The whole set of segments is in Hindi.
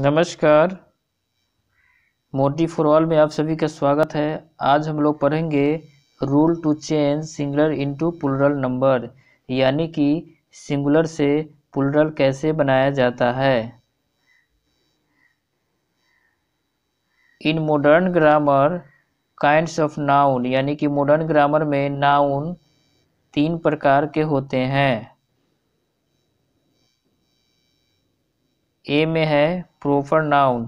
नमस्कार मोटी फॉर ऑल में आप सभी का स्वागत है आज हम लोग पढ़ेंगे rule to change singular into plural number यानी कि सिंगुलर से पुलरल कैसे बनाया जाता है in modern grammar kinds of noun यानी कि मॉडर्न ग्रामर में नाउन तीन प्रकार के होते हैं ए में है प्रोफर नाउन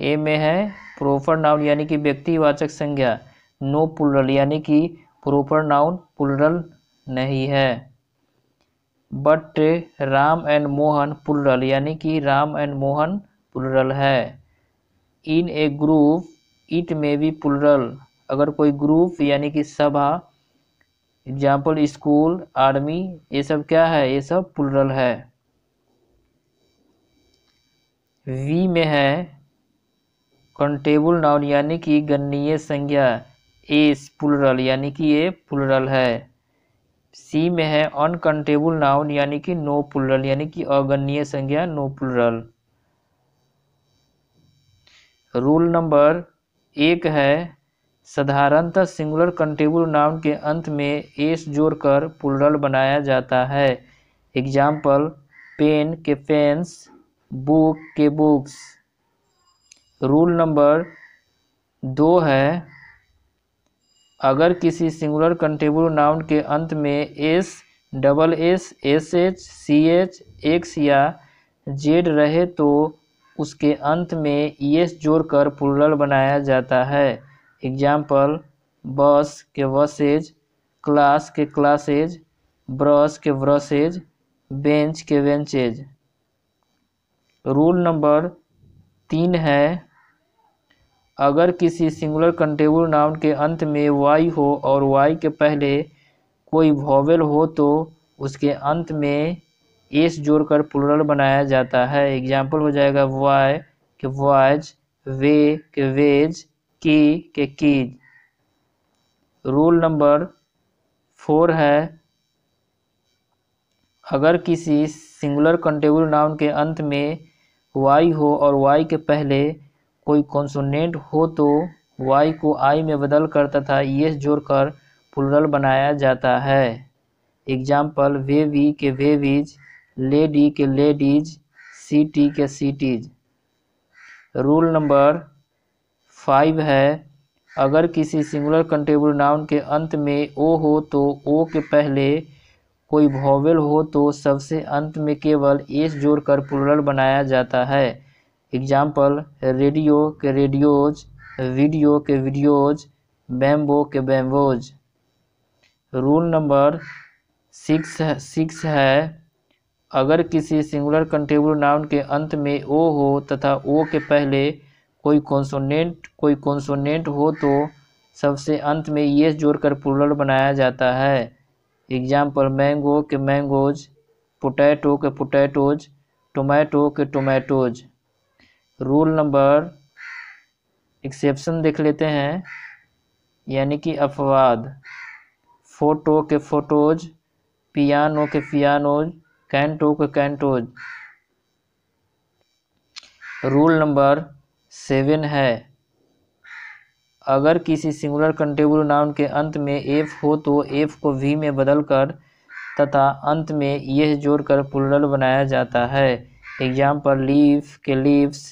ए में है प्रोफर नाउन यानी कि व्यक्तिवाचक संज्ञा नो पुलरल यानी कि प्रोफर नाउन पुलरल नहीं है but Ram and Mohan plural यानी कि राम एंड मोहन पुलरल है इन ए ग्रुप इट में भी पुलरल अगर कोई ग्रुप यानी कि सभा एग्जाम्पल स्कूल आर्मी ये सब क्या है ये सब पुलरल है वी में है कंटेबल नाउन यानी कि गणनीय संज्ञा एस पुलरल यानी कि ये पुलरल है सी में है अनकंटेबल नाउन यानी कि नो पुलरल यानी कि अगणनीय संज्ञा नो पुलरल रूल नंबर एक है साधारणतः सिंगुलर कंटेबल नाउन के अंत में एस जोड़कर प्लूरल बनाया जाता है एग्जाम्पल पेन के पेन्स बुक के बुक्स रूल नंबर दो है अगर किसी सिंगुलर कंटेबल नाउन के अंत में S double S S H C H X या जेड रहे तो उसके अंत में ई एस जोड़कर प्लूरल बनाया जाता है एग्जाम्पल बस के बसेज क्लास के क्लासेज ब्रश के ब्रशेज बेंच के बेंचेज रूल नंबर तीन है अगर किसी सिंगुलर कंटेबल नाउन के अंत में वाई हो और वाई के पहले कोई वॉवेल हो तो उसके अंत में एस जोड़कर प्लुरल बनाया जाता है एग्जाम्पल हो जाएगा वाई के वाइज वे के वेज की के कीज रूल नंबर फोर है अगर किसी सिंगुलर कंटेबल नाउन के अंत में वाई हो और वाई के पहले कोई कॉन्सोनेंट हो तो वाई को आई में बदल कर तथा यस जोड़कर प्लूरल बनाया जाता है एग्जाम्पल वे वी के वेवीज लेडी के लेडीज टी के टीज रूल नंबर फाइव है अगर किसी सिंगुलर कंटेबल नाउन के अंत में ओ हो तो ओ के पहले कोई वॉवेल हो तो सबसे अंत में केवल एस जोड़कर पुलरल बनाया जाता है एग्जाम्पल रेडियो के रेडियोज वीडियो के वीडियोज बैम्बो के bamboos rule number six six है अगर किसी सिंगुलर कंटेबल नाउन के अंत में ओ हो तथा ओ के पहले कोई कॉन्सोनेंट कोई कॉन्सोनेंट हो तो सबसे अंत में ये जोड़कर प्लूरल बनाया जाता है एग्जाम्पल मैंगो के मैंगोज पोटैटो के पोटैटोज टोमेटो के टोमेटोज रूल नंबर एक्सेप्शन देख लेते हैं यानी कि अफवाद फोटो के फोटोज पियानो के पियानोज कैंटो के कैंटोज रूल नंबर सेवन है अगर किसी सिंगुलर कंटेबल नाउन के अंत में एफ हो तो एफ को वी में बदलकर तथा अंत में यह जोड़कर पुलरल बनाया जाता है एग्जाम्पल लीव के लीव्स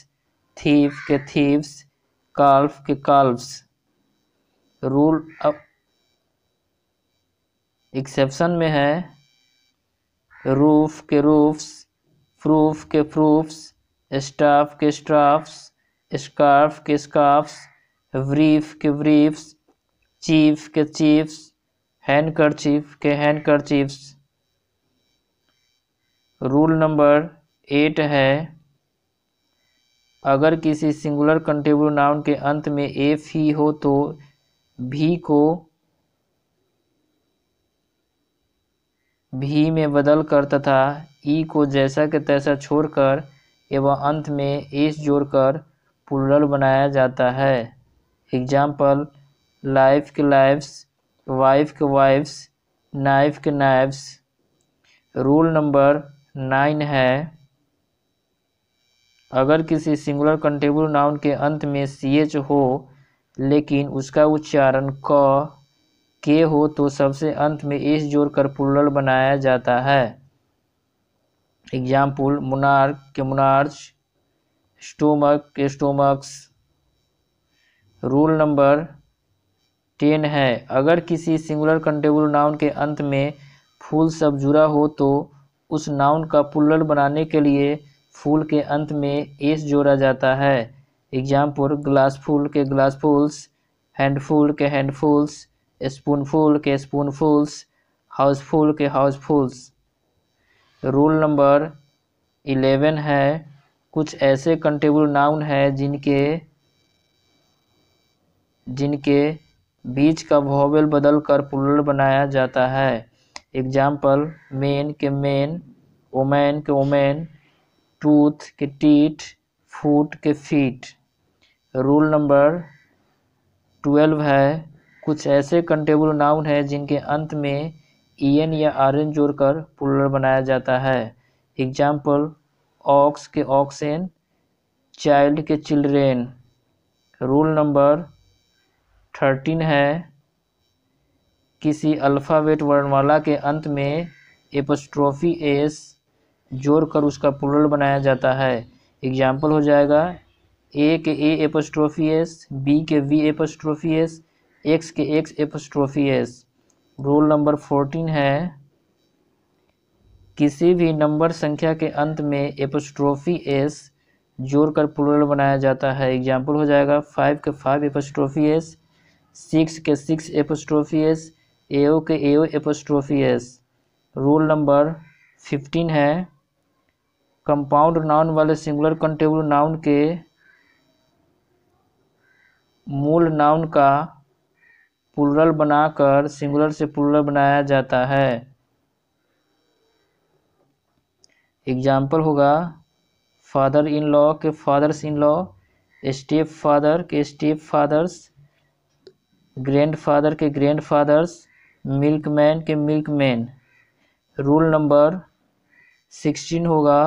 थीफ के थीव्स काल्फ के काल्फ्स रूल अप एक्सेप्शन में है रूफ के रूफ्स प्रूफ के प्रूफ्स स्टाफ के स्टाफ्स स्कार्फ के स्कार्फ्स व्रीफ के व्रीफ्स चीफ के चीफ्स हैंड चीफ के handkerchiefs rule number eight है अगर किसी सिंगुलर कंटेबल नाउन के अंत में एफ ही हो तो भी को भी में बदल कर तथा ई e को जैसा के तैसा छोड़कर एवं अंत में एस जोड़कर प्लूरल बनाया जाता है एग्जाम्पल लाइफ के लाइफ्स वाइफ के वाइफ्स नाइफ के नाइफ्स रूल नंबर नाइन है अगर किसी सिंगुलर कंटेबल नाउन के अंत में सी एच हो लेकिन उसका उच्चारण क के हो तो सबसे अंत में एस जोड़कर पुलल बनाया जाता है एग्जाम्पल मुनार्क के मुनार्च स्टोमक के स्टोमक्स रूल नंबर टेन है अगर किसी सिंगुलर कंटेबल नाउन के अंत में फूल सब जुड़ा हो तो उस नाउन का पुलर बनाने के लिए फूल के अंत में एस जोड़ा जाता है एग्जाम्पल ग्लास फूल के ग्लास हैंड हैंडफुल के हैंडफुल्स स्पूनफुल के स्पूनफुल्स हाउसफुल के हाउसफुल्स रूल नंबर इलेवन है कुछ ऐसे कंटेबल नाउन है जिनके जिनके बीच का भोवेल बदल कर पुलर बनाया जाता है एग्जाम्पल मेन के मेन ओमैन के ओमैन टूथ के टीट फूट के फीट रूल नंबर ट्वेल्व है कुछ ऐसे कंटेबल नाउन है जिनके अंत में ई एन या आर एन जोड़कर पुलर बनाया जाता है एग्जाम्पल ऑक्स के ऑक्सेन चाइल्ड के चिल्ड्रेन रूल नंबर थर्टीन है किसी अल्फ़ाबेट वर्णमाला के अंत में एपोस्ट्रोफी एस जोड़कर उसका पुरल बनाया जाता है एग्जाम्पल हो जाएगा ए के ए एपोस्ट्रोफी एस बी के वी एपोस्ट्रोफी एस एक्स के X apostrophe S rule number fourteen है किसी भी नंबर संख्या के अंत में एपोस्ट्रोफी एस जोड़कर प्लूरल बनाया जाता है एग्जाम्पल हो जाएगा फाइव के फाइव एपोस्ट्रोफी एस सिक्स के सिक्स एपोस्ट्रोफी एस एओ के AO apostrophe S rule number fifteen है कंपाउंड नाउन वाले सिंगुलर कंटेबल नाउन के मूल नाउन का पुलरल बनाकर सिंगुलर से पुलरल बनाया जाता है एग्जाम्पल होगा फादर इन लॉ के fathers in law stepfather के स्टेप फादर्स ग्रैंड फादर के ग्रैंड फादर्स मिल्क मैन के milkman rule number sixteen होगा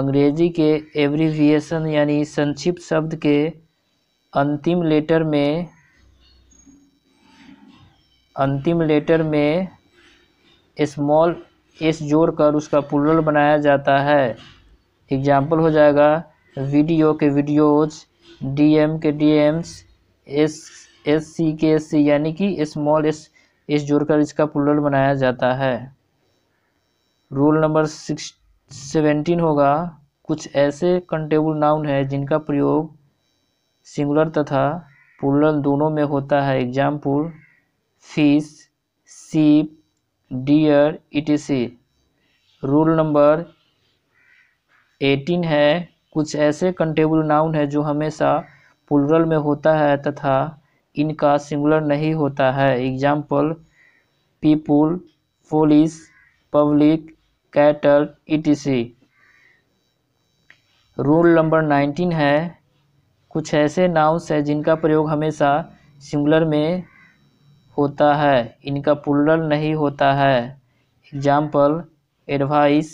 अंग्रेजी के एवरीविएशन यानी संक्षिप्त शब्द के अंतिम लेटर में अंतिम लेटर में स्मॉल एस जोड़कर उसका प्लूरल बनाया जाता है एग्जाम्पल हो जाएगा वीडियो के वीडियोज डीएम के डीएम्स एस एस सी के एस सी यानी कि स्मॉल एस एस जोड़कर इसका प्लूरल बनाया जाता है रूल नंबर सिक्स सेवेंटीन होगा कुछ ऐसे कंटेबल नाउन है जिनका प्रयोग सिंगुलर तथा प्लूरल दोनों में होता है example fish sheep deer ETC rule number eighteen है कुछ ऐसे कंटेबल नाउन है जो हमेशा पुलरल में होता है तथा इनका सिंगुलर नहीं होता है example people police public cattle ETC rule number nineteen है कुछ ऐसे नाउंस हैं जिनका प्रयोग हमेशा सिंगुलर में होता है इनका पुलरल नहीं होता है example advice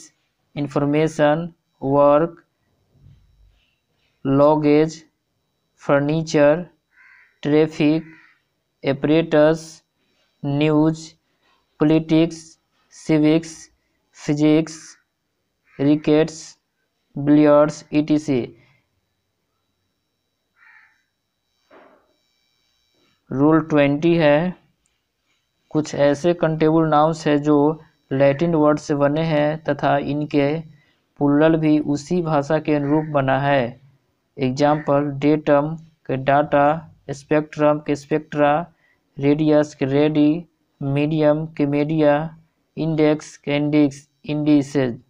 information work luggage furniture traffic apparatus news politics civics physics rickets billiards सी रूल ट्वेंटी है कुछ ऐसे कंटेबल नाउंस हैं जो लैटिन वर्ड से बने हैं तथा इनके पुल्लल भी उसी भाषा के अनुरूप बना है एग्जाम्पल डेटम के डाटा स्पेक्ट्रम के स्पेक्ट्रा रेडियस के रेडी मीडियम के मीडिया इंडेक्स के इंडिक्स इंडिसेज